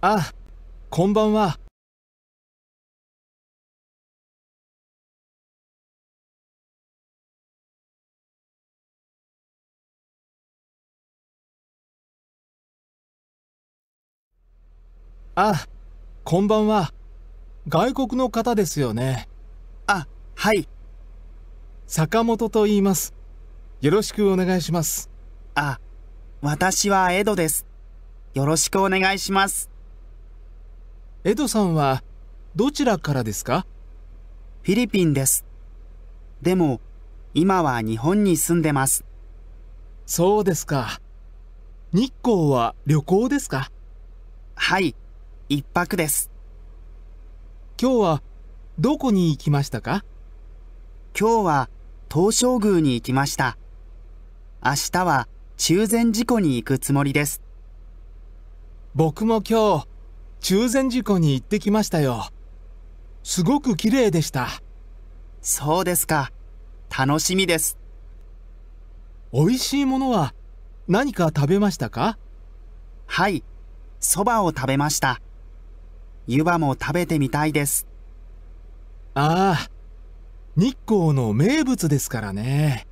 あ、こんばんは。あ、こんばんは。外国の方ですよね。あ、はい。坂本と言います。よろしくお願いします。あ、私は江戸です。よろしくお願いします。エドさんはどちらからですかフィリピンです。でも、今は日本に住んでます。そうですか。日光は旅行ですかはい、一泊です。今日はどこに行きましたか今日は東照宮に行きました。明日は中禅寺湖に行くつもりです。僕も今日中禅寺湖に行ってきましたよ。すごく綺麗でした。そうですか。楽しみです。美味しいものは何か食べましたかはい、蕎麦を食べました。湯葉も食べてみたいです。ああ、日光の名物ですからね。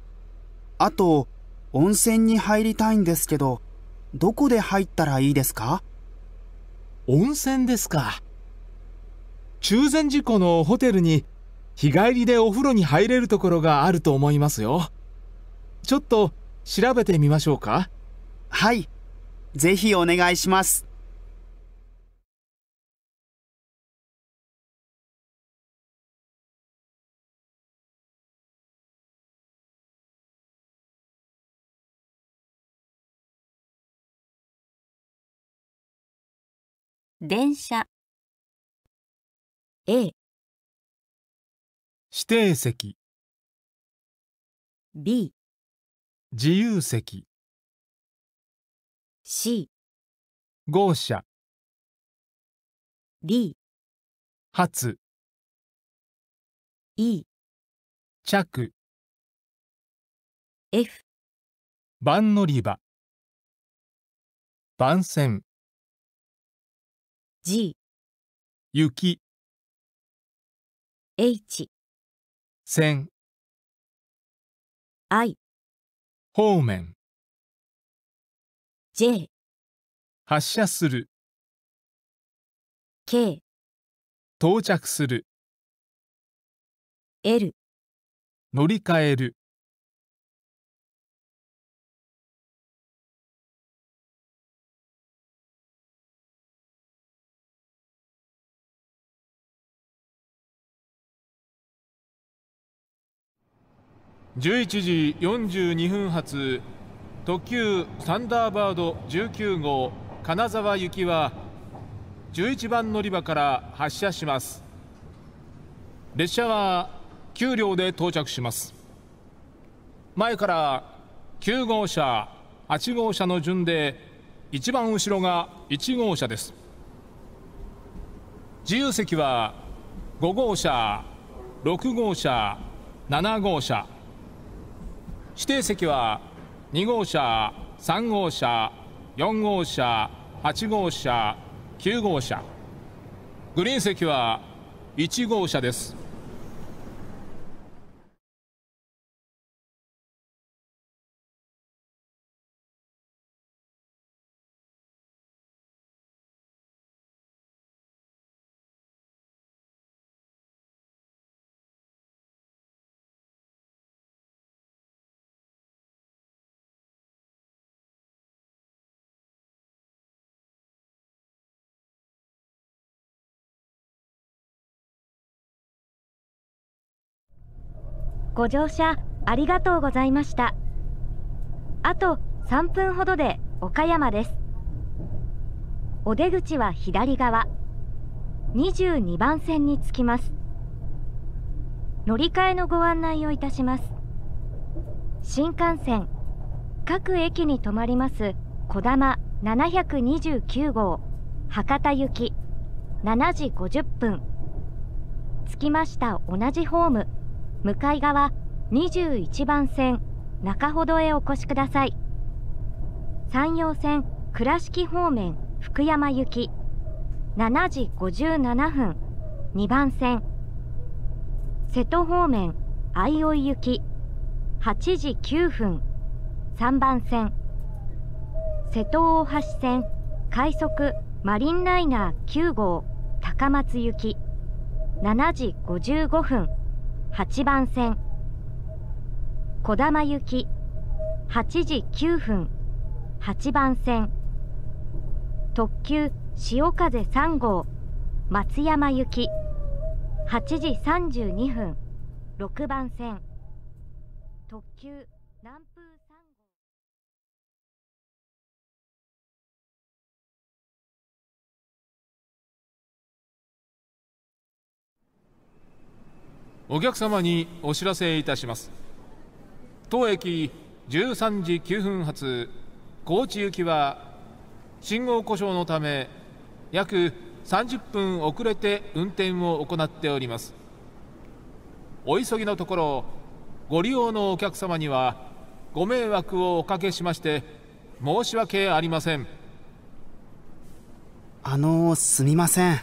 あと、温泉に入りたいんですけど、どこで入ったらいいですか温泉ですか中禅寺湖のホテルに日帰りでお風呂に入れるところがあると思いますよちょっと調べてみましょうかはいぜひお願いします電車 A 指定席 B 自由席 C 号車 D 発 E 着 F 番乗り場番線 G 雪 H 線 I 方面 J 発射する K 到着する L 乗り換える11時42分発特急サンダーバード19号金沢行きは11番乗り場から発車します列車は九両で到着します前から9号車8号車の順で一番後ろが1号車です自由席は5号車6号車7号車指定席は2号車3号車4号車8号車9号車グリーン席は1号車ですご乗車ありがとうございましたあと3分ほどで岡山ですお出口は左側22番線に着きます乗り換えのご案内をいたします新幹線各駅に停まりますこだま729号博多行き7時50分着きました同じホーム向かい側21番線中ほどへお越しください山陽線倉敷方面福山行き7時57分2番線瀬戸方面相生行き8時9分3番線瀬戸大橋線快速マリンライナー9号高松行き7時55分8番線小玉行き8時9分8番線特急潮風3号松山行き8時32分6番線特急南お客様にお知らせいたします当駅13時9分発高知行きは信号故障のため約30分遅れて運転を行っておりますお急ぎのところご利用のお客様にはご迷惑をおかけしまして申し訳ありませんあのすみません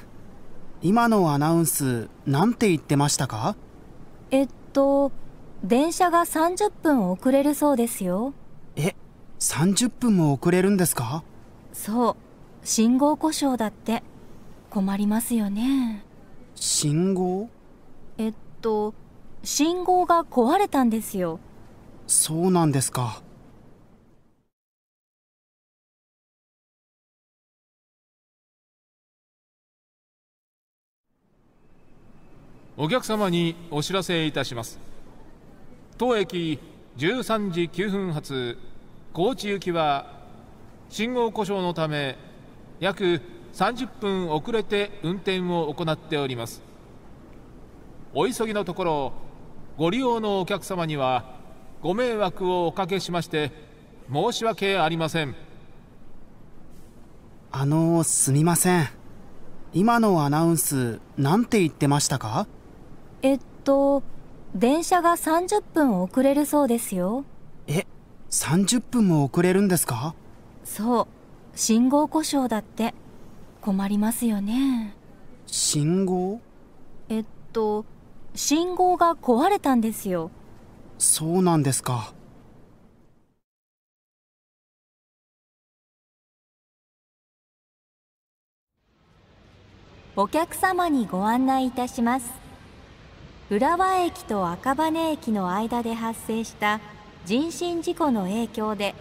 今のアナウンス何て言ってましたかえっと電車が30分遅れるそうですよえ30分も遅れるんですかそう信号故障だって困りますよね信号えっと信号が壊れたんですよそうなんですかお客様にお知らせいたします当駅13時9分発高知行きは信号故障のため約30分遅れて運転を行っておりますお急ぎのところご利用のお客様にはご迷惑をおかけしまして申し訳ありませんあのすみません今のアナウンス何て言ってましたかえっと電車が30分遅れるそうですよえ30分も遅れるんですかそう信号故障だって困りますよね信号えっと信号が壊れたんですよそうなんですかお客様にご案内いたします浦和駅と赤羽駅の間で発生した人身事故の影響で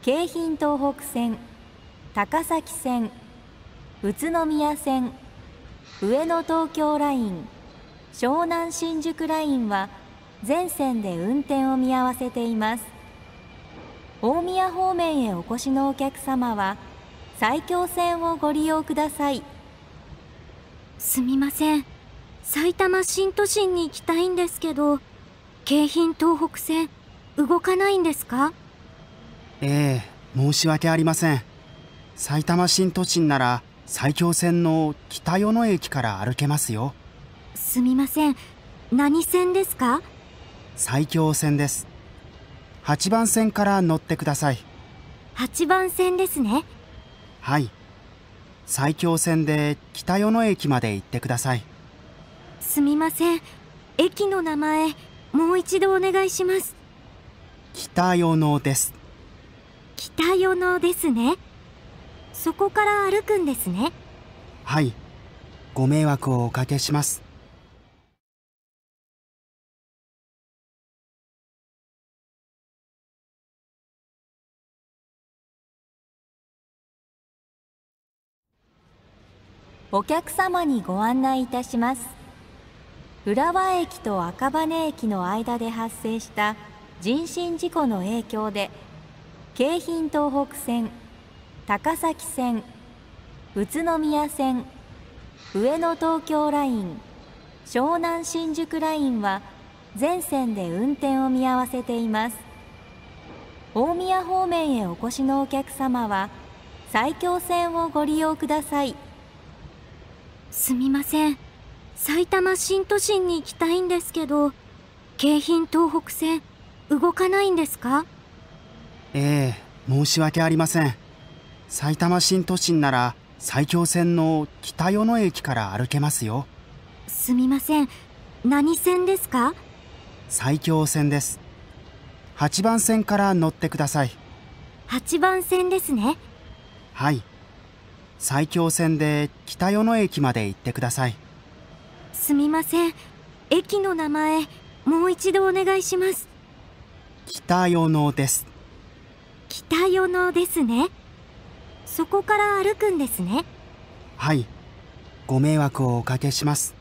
京浜東北線高崎線宇都宮線上野東京ライン湘南新宿ラインは全線で運転を見合わせています大宮方面へお越しのお客様は埼京線をご利用くださいすみません埼玉新都心に行きたいんですけど、京浜東北線、動かないんですかええ、申し訳ありません。埼玉新都心なら、埼京線の北与野駅から歩けますよ。すみません。何線ですか埼京線です。8番線から乗ってください。8番線ですね。はい。埼京線で北与野駅まで行ってください。すみません駅の名前もう一度お願いします北与野です北与野ですねそこから歩くんですねはいご迷惑をおかけしますお客様にご案内いたします浦和駅と赤羽駅の間で発生した人身事故の影響で京浜東北線高崎線宇都宮線上野東京ライン湘南新宿ラインは全線で運転を見合わせています大宮方面へお越しのお客様は埼京線をご利用くださいすみません埼玉新都心に行きたいんですけど、京浜東北線、動かないんですかええ、申し訳ありません。埼玉新都心なら、埼京線の北与野駅から歩けますよ。すみません。何線ですか埼京線です。8番線から乗ってください。8番線ですね。はい。埼京線で北与野駅まで行ってください。すみません駅の名前もう一度お願いします北与野です北与野ですねそこから歩くんですねはいご迷惑をおかけします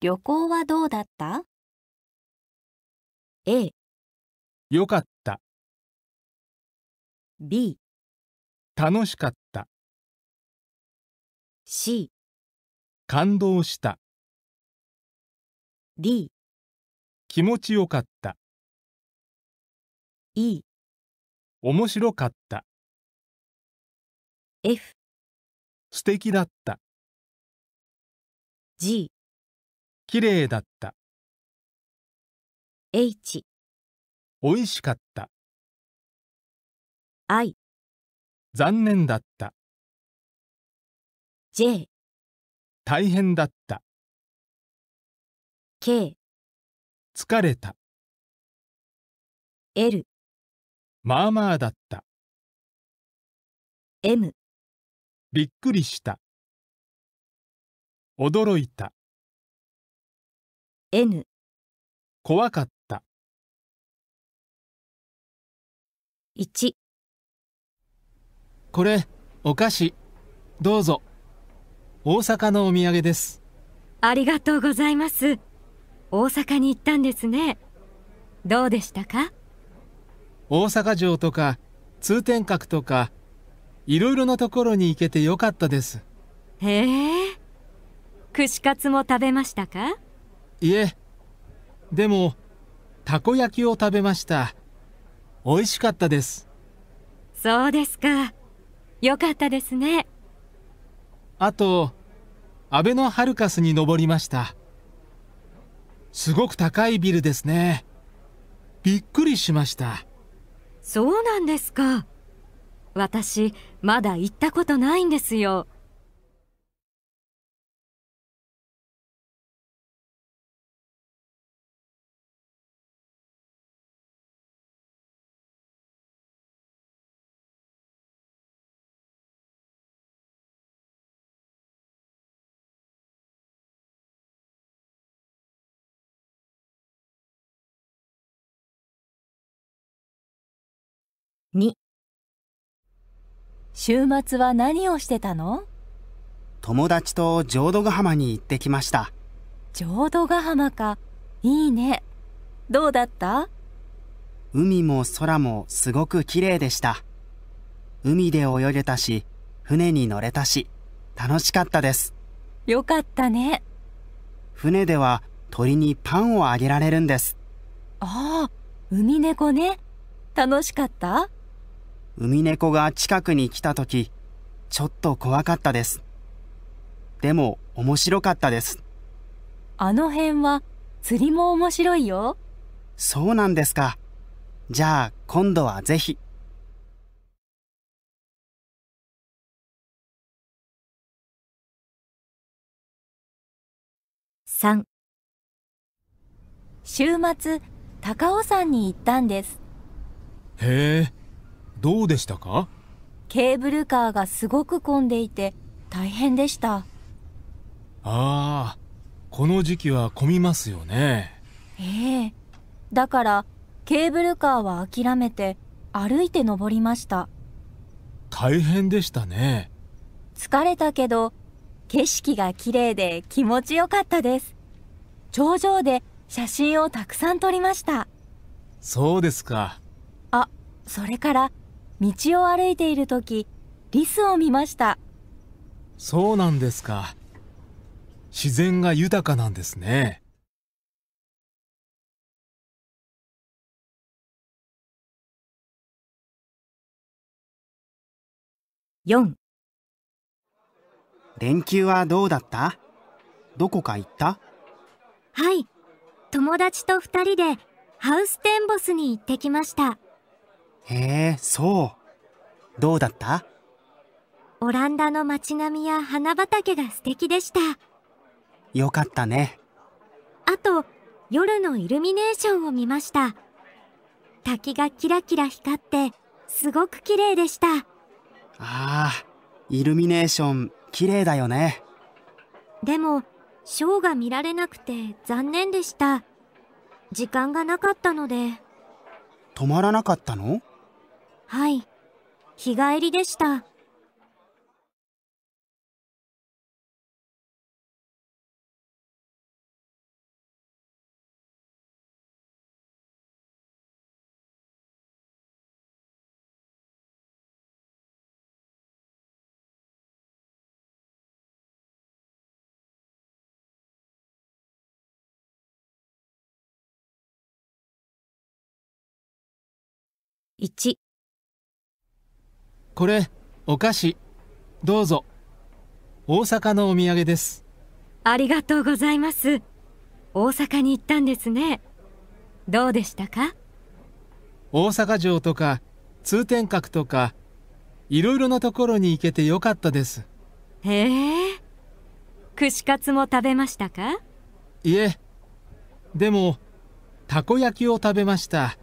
旅行はどうだった A よかった B 楽しかった C 感動した D 気持ちよかった E 面白かった F 素敵だった G 綺麗だった H 美味しかった愛残念だった J 大変だった K 疲れた L まあまあだった M びっくりした驚いた N 怖かっ1これお菓子どうぞ大阪のお土産ですありがとうございます大阪に行ったんですねどうでしたか大阪城とか通天閣とかいろいろなところに行けてよかったですへえ串カツも食べましたかいえでもたこ焼きを食べました美味しかったですそうですか良かったですねあと阿部のハルカスに登りましたすごく高いビルですねびっくりしましたそうなんですか私まだ行ったことないんですよ週末は何をしてたの友達と浄土ヶ浜に行ってきました浄土ヶ浜かいいねどうだった海も空もすごく綺麗でした海で泳げたし船に乗れたし楽しかったですよかったね船では鳥にパンをあげられるんですああ海猫ね楽しかったウミネコが近くに来た時、ちょっと怖かったです。でも面白かったです。あの辺は釣りも面白いよ。そうなんですか。じゃあ今度はぜひ。3週末高尾山に行ったんですへえどうでしたかケーブルカーがすごく混んでいて大変でしたああこの時期は混みますよねええだからケーブルカーは諦めて歩いて登りました大変でしたね疲れたけど景色が綺麗で気持ちよかったです頂上で写真をたくさん撮りましたそうですかあそれから道を歩いている時リスを見ましたそうなんですか自然が豊かなんですね4連休はどうだったどこか行ったはい友達と二人でハウステンボスに行ってきましたへえそうどうだったオランダの街並みや花畑が素敵でしたよかったねあと夜のイルミネーションを見ました滝がキラキラ光ってすごく綺麗でしたあーイルミネーション綺麗だよねでもショーが見られなくて残念でした時間がなかったので止まらなかったのはい、日帰りでした。1これお菓子どうぞ大阪のお土産ですありがとうございます大阪に行ったんですねどうでしたか大阪城とか通天閣とかいろいろなところに行けてよかったですへえ串カツも食べましたかいえでもたこ焼きを食べました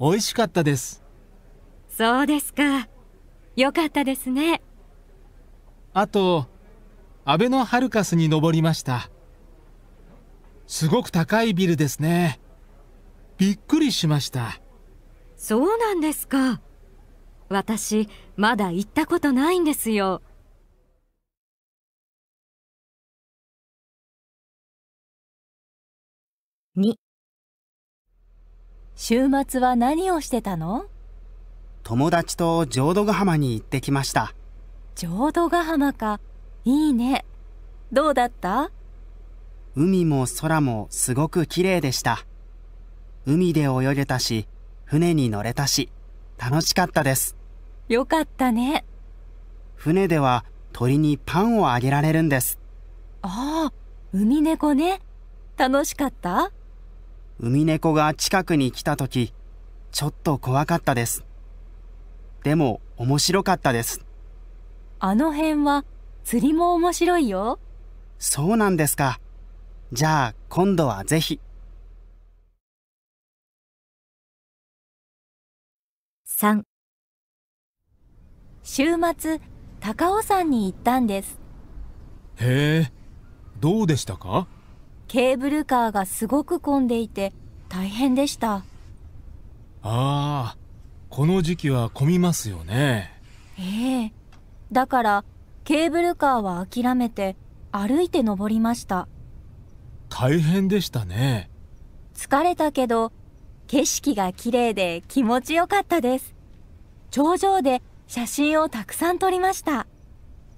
美味しかったですそうですか。よかったですねあとアベノハルカスに登りましたすごく高いビルですねびっくりしましたそうなんですか私まだ行ったことないんですよ2週末は何をしてたの友達と浄土ヶ浜に行ってきました浄土ヶ浜かいいねどうだった海も空もすごく綺麗でした海で泳げたし船に乗れたし楽しかったですよかったね船では鳥にパンをあげられるんですああ海猫ね楽しかった海猫が近くに来た時ちょっと怖かったですでも面白かったですあの辺は釣りも面白いよそうなんですかじゃあ今度はぜひ3週末高尾山に行ったんですへえどうでしたかケーブルカーがすごく混んでいて大変でしたああこの時期は混みますよねええだからケーブルカーは諦めて歩いて登りました大変でしたね疲れたけど景色が綺麗で気持ちよかったです頂上で写真をたくさん撮りました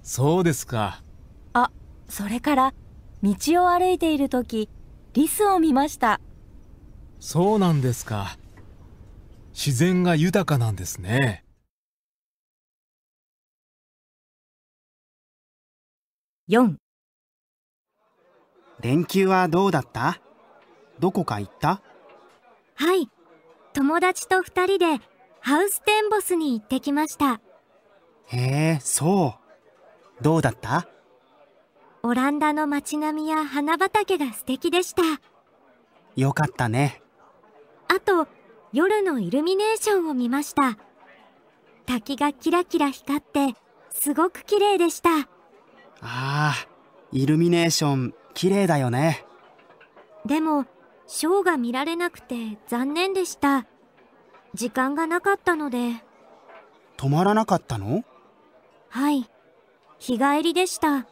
そうですかあそれから道を歩いている時リスを見ましたそうなんですか自然が豊かなんですね四。連休はどうだったどこか行ったはい友達と二人でハウステンボスに行ってきましたへえそうどうだったオランダの街並みや花畑が素敵でしたよかったねあと夜のイルミネーションを見ました滝がキラキラ光ってすごく綺麗でしたああイルミネーション綺麗だよねでもショーが見られなくて残念でした時間がなかったので止まらなかったのはい日帰りでした